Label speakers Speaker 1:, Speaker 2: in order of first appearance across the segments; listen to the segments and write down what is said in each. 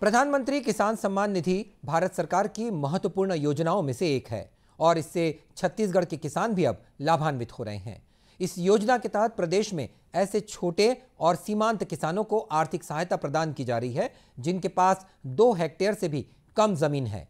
Speaker 1: प्रधानमंत्री किसान सम्मान निधि भारत सरकार की महत्वपूर्ण योजनाओं में से एक है और इससे छत्तीसगढ़ के किसान भी अब लाभान्वित हो रहे हैं इस योजना के तहत प्रदेश में ऐसे छोटे और सीमांत किसानों को आर्थिक सहायता प्रदान की जा रही है जिनके पास दो हेक्टेयर से भी कम जमीन है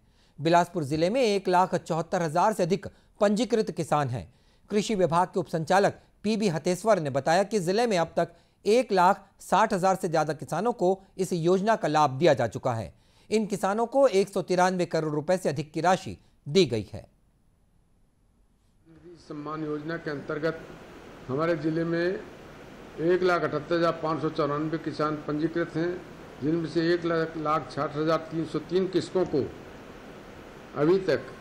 Speaker 1: बिलासपुर जिले में एक लाख चौहत्तर हजार से अधिक पंजीकृत किसान हैं कृषि विभाग के उपसंचालक पीबी हतेश्वर ने बताया कि जिले में अब तक एक लाख साठ हज़ार से ज़्यादा किसानों को इस योजना का लाभ दिया जा चुका है इन किसानों को एक सौ तिरानवे करोड़ रुपए से अधिक की राशि दी गई है
Speaker 2: सम्मान योजना के अंतर्गत हमारे ज़िले में एक लाख अठहत्तर हज़ार पाँच सौ चौरानवे किसान पंजीकृत हैं जिनमें से एक लाख लाख हज़ार तीन सौ तीन किस्मों को अभी तक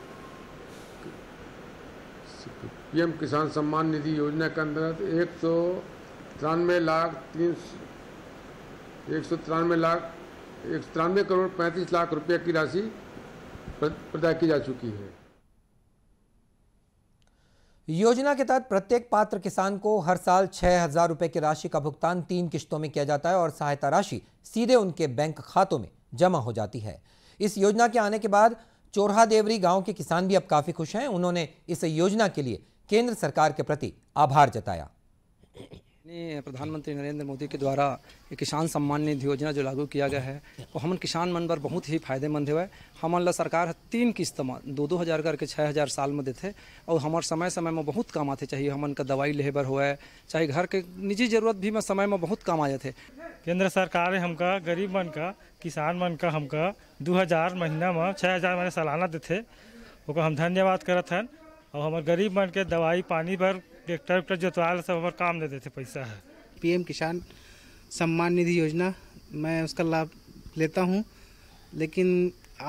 Speaker 2: पीएम किसान सम्मान निधि योजना के अंतर्गत एक सौ तो तिरानवे लाख तीन एक सौ तिरानवे लाख एक सौ तिरानवे करोड़ पैंतीस लाख रुपये की राशि प्रदाय की जा चुकी है योजना के तहत प्रत्येक पात्र किसान को हर
Speaker 1: साल छह हजार रुपए की राशि का भुगतान तीन किश्तों में किया जाता है और सहायता राशि सीधे उनके बैंक खातों में जमा हो जाती है इस योजना के आने के बाद चोरहा देवरी गांव के किसान भी अब काफी खुश हैं उन्होंने इस योजना के लिए केंद्र सरकार के प्रति आभार जताया
Speaker 3: प्रधानमंत्री नरेंद्र मोदी के द्वारा ये किसान सम्मान निधि योजना जो लागू किया गया है वो हमन किसान मन पर बहुत ही फायदेमंद है हमारे सरकार तीन किस्त में दो दो हज़ार करके छः हज़ार साल में देते और हमारे समय समय में बहुत काम आते चाहिए हमन का दवाई लेहे पर हो चाहे घर के निजी जरूरत भी में समय में बहुत काम आ जाते केंद्र सरकार हमका गरीब मन का किसान मन का हमका दो हज़ार महीना में छः हज़ार महीना सालाना देते हम धन्यवाद करत हन और हमारे गरीब मन के दवाई पानी पर ट्रैक्टर उक्टर जोतवा सब हमारे काम दे देते पैसा है
Speaker 4: पीएम किसान सम्मान निधि योजना मैं उसका लाभ लेता हूँ लेकिन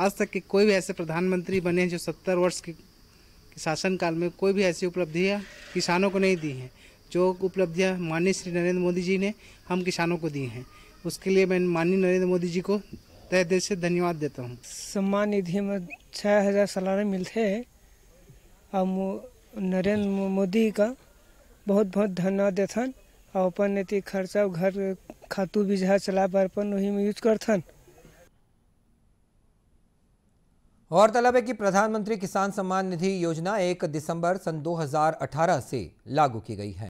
Speaker 4: आज तक के कोई भी ऐसे प्रधानमंत्री बने हैं जो सत्तर वर्ष के शासनकाल में कोई भी ऐसी उपलब्धियाँ किसानों को नहीं दी हैं जो उपलब्धियाँ माननीय श्री नरेंद्र मोदी जी ने हम किसानों को दी हैं उसके लिए मैं माननीय नरेंद्र मोदी जी को तय दिल से धन्यवाद देता हूँ सम्मान निधि में छः हज़ार सालाना मिलते हैं और नरेंद्र मोदी का बहुत बहुत धन्यवाद देथन और अपन एति खर्चा घर खातू बीजा चला पर अपन वही में यूज करथन
Speaker 1: गौरतलब है कि प्रधानमंत्री किसान सम्मान निधि योजना 1 दिसंबर सन 2018 से लागू की गई है